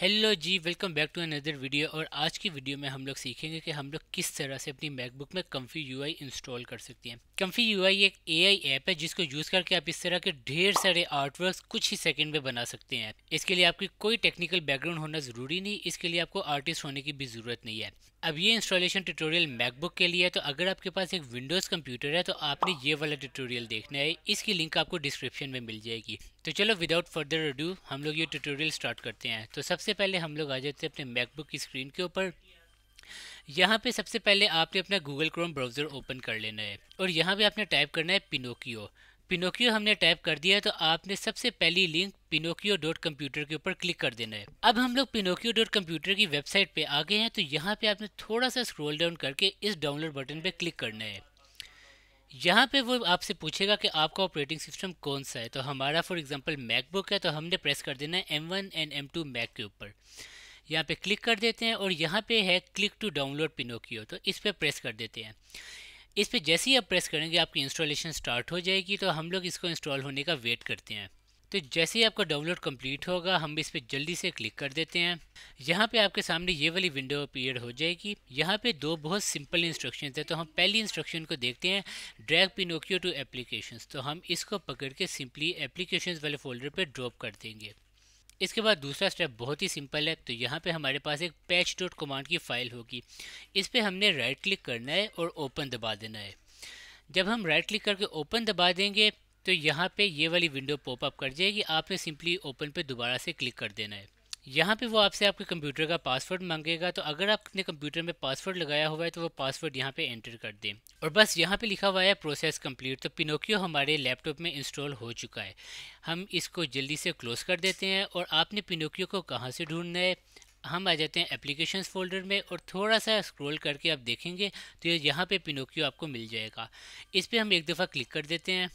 hello जी welcome back to another video और आज की वीडियो में हम लोग सीखेंगे कि हम लोग किस तरह से अपनी मैकबुक में कम्फी यूआई इंस्टॉल कर सकते हैं कम्फी यूआई एक एआई ऐप है जिसको यूज़ करके आप इस तरह के ढेर सारे आर्टवर्क कुछ ही सेकंड में बना सकते हैं इसके लिए आपकी कोई टेक्निकल बैकग्राउंड होना ज़रूरी नहीं इसके लिए आपको आर्टिस्ट होने की भी ज़रूरत नहीं है अब ये इंस्टॉलेशन ट्यूटोरियल मैकबुक के लिए है तो अगर आपके पास एक विंडोज़ कंप्यूटर है तो आपने ये वाला ट्यूटोरियल देखना है इसकी लिंक आपको डिस्क्रिप्शन में मिल जाएगी तो चलो विदाउट फर्दर अड्यू हम लोग ये ट्यूटोरियल स्टार्ट करते हैं तो सबसे पहले हम लोग आ जाते हैं अपने मैकबुक की स्क्रीन के ऊपर यहाँ पे सबसे पहले आपने अपना गूगल क्रोम ब्राउज़र ओपन कर लेना है और यहाँ पे आपने टाइप करना है पिनोकियो पिनोकियो हमने टाइप कर दिया है तो आपने सबसे पहली लिंक पिनोकियो डॉट कंप्यूटर के ऊपर क्लिक कर देना है अब हम लोग पिनोकियो डॉट कंप्यूटर की वेबसाइट पे आ गए हैं तो यहाँ पे आपने थोड़ा सा स्क्रॉल डाउन करके इस डाउनलोड बटन पे क्लिक करना है यहाँ पे वो आपसे पूछेगा कि आपका ऑपरेटिंग सिस्टम कौन सा है तो हमारा फॉर एग्जाम्पल मैकबुक है तो हमने प्रेस कर देना है M one and M two Mac के ऊपर यहाँ पे क्लिक कर देते हैं और यहाँ पे है क्लिक टू डाउनलोड पिनोकियो तो इस पर प्रेस कर देते हैं इस पर जैसे ही आप प्रेस करेंगे आपकी इंस्टॉलेशन स्टार्ट हो जाएगी तो हम लोग इसको इंस्टॉल होने का वेट करते हैं तो जैसे ही आपका डाउनलोड कंप्लीट होगा हम इस पर जल्दी से क्लिक कर देते हैं यहाँ पे आपके सामने ये वाली विंडो अपीयर हो जाएगी यहाँ पे दो बहुत सिंपल इंस्ट्रक्शन है तो हम पहली इंस्ट्रक्शन को देखते हैं ड्रैग पिनोकियो टू एप्लीकेशंस तो हम इसको पकड़ के सिंपली एप्लीकेशंस वाले फोल्डर पे ड्रॉप कर देंगे इसके बाद दूसरा स्टेप बहुत ही सिंपल है तो यहाँ पे हमारे पास एक पैच डॉट कमांड की फ़ाइल होगी इस पर हमने राइट क्लिक करना है और ओपन दबा देना है जब हम राइट क्लिक करके ओपन दबा देंगे तो यहाँ पे ये वाली विंडो पॉपअप कर जाएगी आपने सिंपली ओपन पे दोबारा से क्लिक कर देना है यहाँ पे वो आपसे आपके कंप्यूटर का पासवर्ड मांगेगा तो अगर आपने कंप्यूटर में पासवर्ड लगाया हुआ है तो वो पासवर्ड यहाँ पे एंटर कर दें और बस यहाँ पे लिखा हुआ है प्रोसेस कंप्लीट तो पिनोकियो हमारे लैपटॉप में इंस्टॉल हो चुका है हम इसको जल्दी से क्लोज कर देते हैं और आपने पिनोकियो को कहाँ से ढूंढना है हम आ जाते हैं एप्लीकेशन फोल्डर में और थोड़ा सा स्क्रोल करके आप देखेंगे तो यहाँ पर पिनोकियो आपको मिल जाएगा इस पर हम एक दफ़ा क्लिक कर देते हैं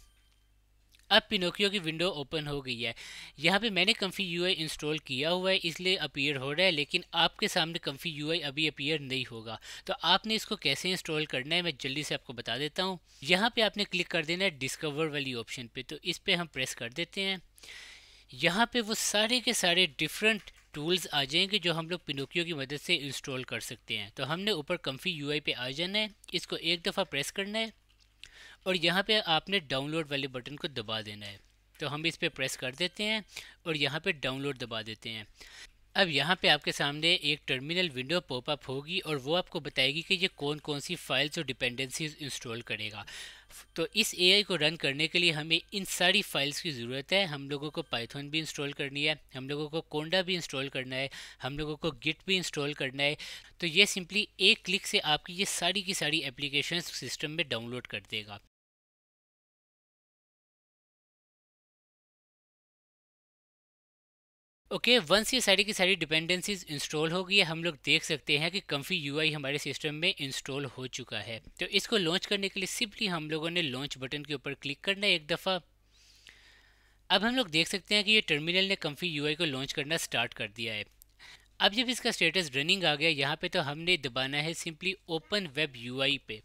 अब पिनोकियो की विंडो ओपन हो गई है यहाँ पे मैंने कम्फ़ी यू इंस्टॉल किया हुआ है इसलिए अपीयर हो रहा है लेकिन आपके सामने कम्फ़ी यू अभी अपीयर नहीं होगा तो आपने इसको कैसे इंस्टॉल करना है मैं जल्दी से आपको बता देता हूँ यहाँ पे आपने क्लिक कर देना है डिस्कवर वाली ऑप्शन पे तो इस पर हम प्रेस कर देते हैं यहाँ पर वो सारे के सारे डिफरेंट टूल्स आ जाएंगे जो हम लोग पिनोकियो की मदद से इंस्टॉल कर सकते हैं तो हमने ऊपर कम्फी यू पे आ जाना है इसको एक दफ़ा प्रेस करना है और यहाँ पे आपने डाउनलोड वाले बटन को दबा देना है तो हम इस पर प्रेस कर देते हैं और यहाँ पे डाउनलोड दबा देते हैं अब यहाँ पे आपके सामने एक टर्मिनल विंडो पॉपअप होगी और वो आपको बताएगी कि ये कौन कौन सी फाइल्स और डिपेंडेंसीज इंस्टॉल करेगा तो इस एआई को रन करने के लिए हमें इन सारी फाइल्स की ज़रूरत है हम लोगों को पाइथन भी इंस्टॉल करनी है हम लोगों को कोंडा भी इंस्टॉल करना है हम लोगों को गिट भी इंस्टॉल करना है तो ये सिंपली एक क्लिक से आपकी ये सारी की सारी एप्लीकेशन सिस्टम में डाउनलोड कर देगा ओके वंस ये सारी की सारी डिपेंडेंसीज इंस्टॉल हो गई है हम लोग देख सकते हैं कि कम्फी यूआई हमारे सिस्टम में इंस्टॉल हो चुका है तो इसको लॉन्च करने के लिए सिंपली हम लोगों ने लॉन्च बटन के ऊपर क्लिक करना है एक दफ़ा अब हम लोग देख सकते हैं कि ये टर्मिनल ने कम्फी यूआई को लॉन्च करना स्टार्ट कर दिया है अब जब इसका स्टेटस रनिंग आ गया यहाँ पे तो हमने दबाना है सिंपली ओपन वेब यूआई पे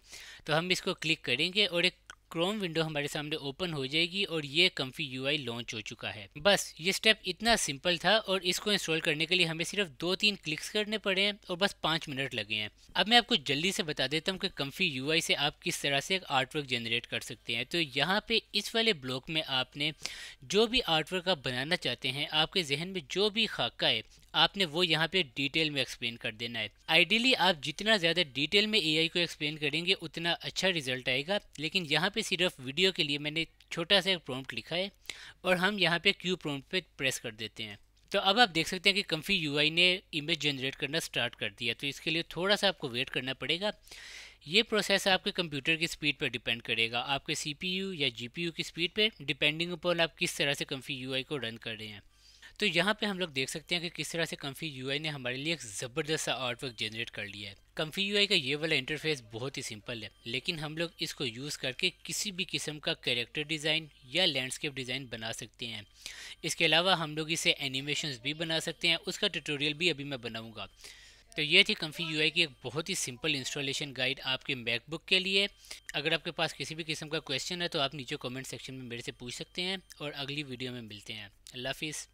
तो हम इसको क्लिक करेंगे और एक क्रोम विंडो हमारे सामने ओपन हो जाएगी और ये कम्फी यूआई लॉन्च हो चुका है बस ये स्टेप इतना सिंपल था और इसको इंस्टॉल करने के लिए हमें सिर्फ दो तीन क्लिक्स करने पड़े हैं और बस पाँच मिनट लगे हैं अब मैं आपको जल्दी से बता देता हूँ कि कम्फी यूआई से आप किस तरह से एक आर्टवर्क जनरेट कर सकते हैं तो यहाँ पे इस वाले ब्लॉक में आपने जो भी आर्टवर्क आप बनाना चाहते हैं आपके जहन में जो भी खाका है आपने वो यहाँ पे डिटेल में एक्सप्लेन कर देना है आइडियली आप जितना ज़्यादा डिटेल में एआई को एक्सप्लेन करेंगे उतना अच्छा रिजल्ट आएगा लेकिन यहाँ पे सिर्फ वीडियो के लिए मैंने छोटा सा एक प्रॉम्प्ट लिखा है और हम यहाँ पे क्यू प्रॉम्प्ट पे प्रेस कर देते हैं तो अब आप देख सकते हैं कि कम्फी यू ने इमेज जनरेट करना स्टार्ट कर दिया तो इसके लिए थोड़ा सा आपको वेट करना पड़ेगा ये प्रोसेस आपके कंप्यूटर की स्पीड पर डिपेंड करेगा आपके सीपीयू या जीपीयू की स्पीड पर डिपेंडिंग अपॉन आप किस तरह से कम्फी यू को रन कर रहे हैं तो यहाँ पे हम लोग देख सकते हैं कि किस तरह से कम्फी यू ने हमारे लिए एक ज़बरदस्त सा आर्टवर्क जनरेट कर लिया है कम्फी यू का ये वाला इंटरफेस बहुत ही सिंपल है लेकिन हम लोग इसको यूज़ करके किसी भी किस्म का कैरेक्टर डिज़ाइन या लैंडस्केप डिज़ाइन बना सकते हैं इसके अलावा हम लोग इसे एनिमेशन भी बना सकते हैं उसका ट्यूटोरियल भी अभी मैं बनाऊँगा तो ये थी कम्फी यू की एक बहुत ही सिंपल इंस्टॉलेशन गाइड आपके मैकबुक के लिए अगर आपके पास किसी भी किस्म का क्वेश्चन है तो आप नीचे कमेंट सेक्शन में मेरे से पूछ सकते हैं और अगली वीडियो में मिलते हैं अल्लाह हाफिज़